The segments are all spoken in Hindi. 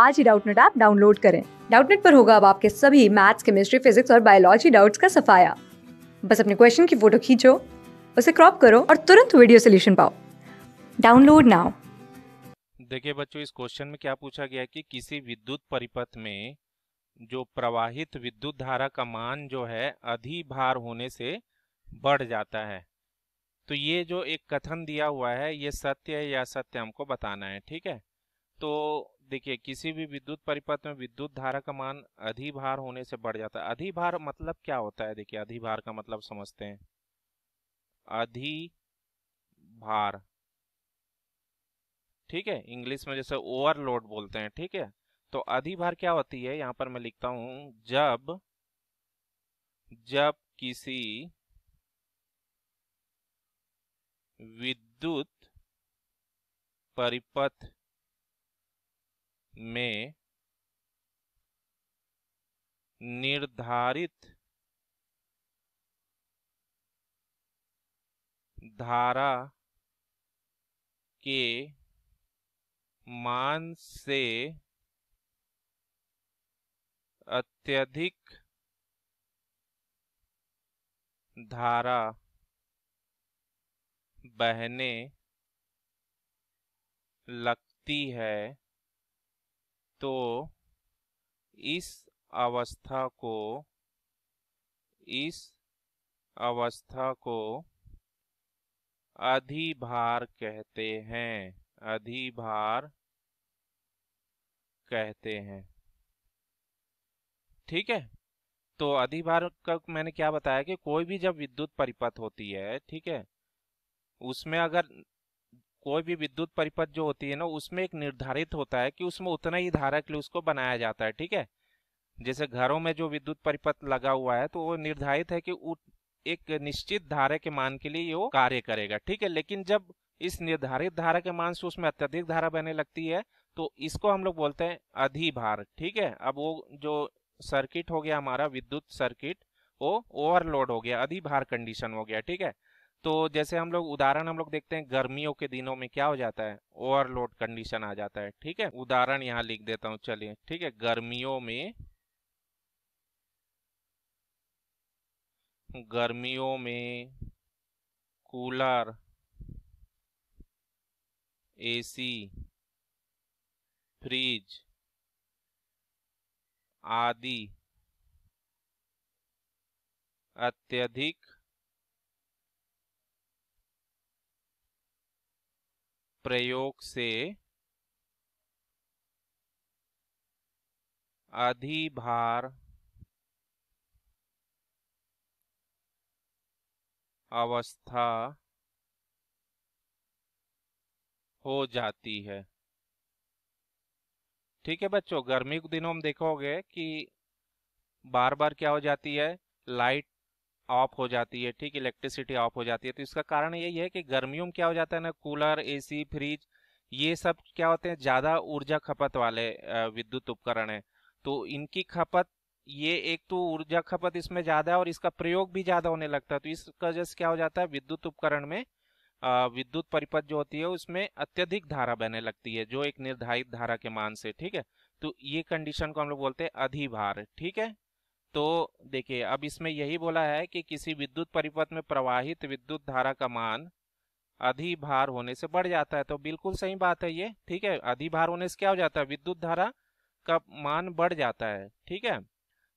आज ही डाउटनेट ऐप डाउनलोड करें डाउटनेट पर होगा अब आपके सभी मैथ्स केमिस्ट्री फिजिक्स और बायोलॉजी डाउट्स का सफाया बस अपने क्वेश्चन की फोटो खींचो उसे क्रॉप करो और तुरंत वीडियो सोल्यूशन पाओ डाउनलोड नाउ देखिए बच्चों इस क्वेश्चन में क्या पूछा गया कि किसी विद्युत परिपथ में जो प्रवाहित विद्युत धारा का मान जो है अधिभार होने से बढ़ जाता है तो ये जो एक कथन दिया हुआ है ये सत्य है या सत्य हमको बताना है ठीक है तो देखिए किसी भी विद्युत परिपथ में विद्युत धारा का मान अधिभार होने से बढ़ जाता है अधिभार मतलब क्या होता है देखिए अधिभार का मतलब समझते हैं अधि भार ठीक है इंग्लिश में जैसे ओवरलोड बोलते हैं ठीक है तो अधिभार क्या होती है यहां पर मैं लिखता हूं जब जब किसी विद्युत परिपथ में निर्धारित धारा के मान से अत्यधिक धारा बहने लगती है तो इस अवस्था को इस अवस्था को अधिभार कहते हैं अधिभार कहते हैं ठीक है तो अधिभार का मैंने क्या बताया कि कोई भी जब विद्युत परिपथ होती है ठीक है उसमें अगर कोई भी विद्युत परिपथ जो होती है ना उसमें एक निर्धारित होता है कि उसमें उतना ही धारा के लिए उसको बनाया जाता है ठीक है जैसे घरों में जो विद्युत परिपथ लगा हुआ है तो वो निर्धारित है कि एक निश्चित धारा के मान के लिए वो कार्य करेगा ठीक है लेकिन जब इस निर्धारित धारा के मान से उसमें अत्यधिक धारा बहने लगती है तो इसको हम लोग बोलते हैं अधिभार ठीक है अब वो जो सर्किट हो गया हमारा विद्युत सर्किट वो ओवरलोड हो गया अधिभार कंडीशन हो गया ठीक है तो जैसे हम लोग उदाहरण हम लोग देखते हैं गर्मियों के दिनों में क्या हो जाता है ओवरलोड कंडीशन आ जाता है ठीक है उदाहरण यहाँ लिख देता हूं चलिए ठीक है गर्मियों में गर्मियों में कूलर एसी फ्रिज आदि अत्यधिक प्रयोग से अधिभार अवस्था हो जाती है ठीक है बच्चों गर्मी के दिनों में देखोगे कि बार बार क्या हो जाती है लाइट ऑफ हो जाती है ठीक इलेक्ट्रिसिटी ऑफ हो जाती है तो इसका कारण यही है कि गर्मियों में क्या हो जाता है ना कूलर एसी फ्रिज ये सब क्या होते हैं ज़्यादा ऊर्जा खपत वाले विद्युत उपकरण है तो इनकी खपत ये एक तो ऊर्जा खपत इसमें ज़्यादा है और इसका प्रयोग भी ज़्यादा होने लगता है तो इस वजह से क्या हो जाता है विद्युत उपकरण में विद्युत परिपथ जो होती है उसमें अत्यधिक धारा बहने लगती है जो एक निर्धारित धारा के मान से ठीक है तो ये कंडीशन को हम लोग बोलते हैं अधिभार ठीक है तो देखिए अब इसमें यही बोला है कि किसी विद्युत परिपथ में प्रवाहित विद्युत धारा का मान अधिभार होने से बढ़ जाता है तो बिल्कुल सही बात है ये ठीक है अधिभार होने से क्या हो जाता है विद्युत धारा का मान बढ़ जाता है ठीक है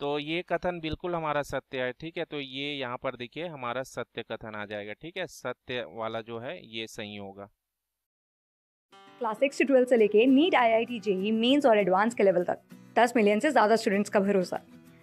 तो ये कथन बिल्कुल हमारा सत्य है ठीक है तो ये यहाँ पर देखिए हमारा सत्य कथन आ जाएगा ठीक है सत्य वाला जो है ये सही होगा क्लास सिक्स से ट्वेल्थ से लेके NEET I I T JEE mains और एडवांस के लेवल तक दस मिलियन से ज्यादा स्टूडेंट्स का भरोसा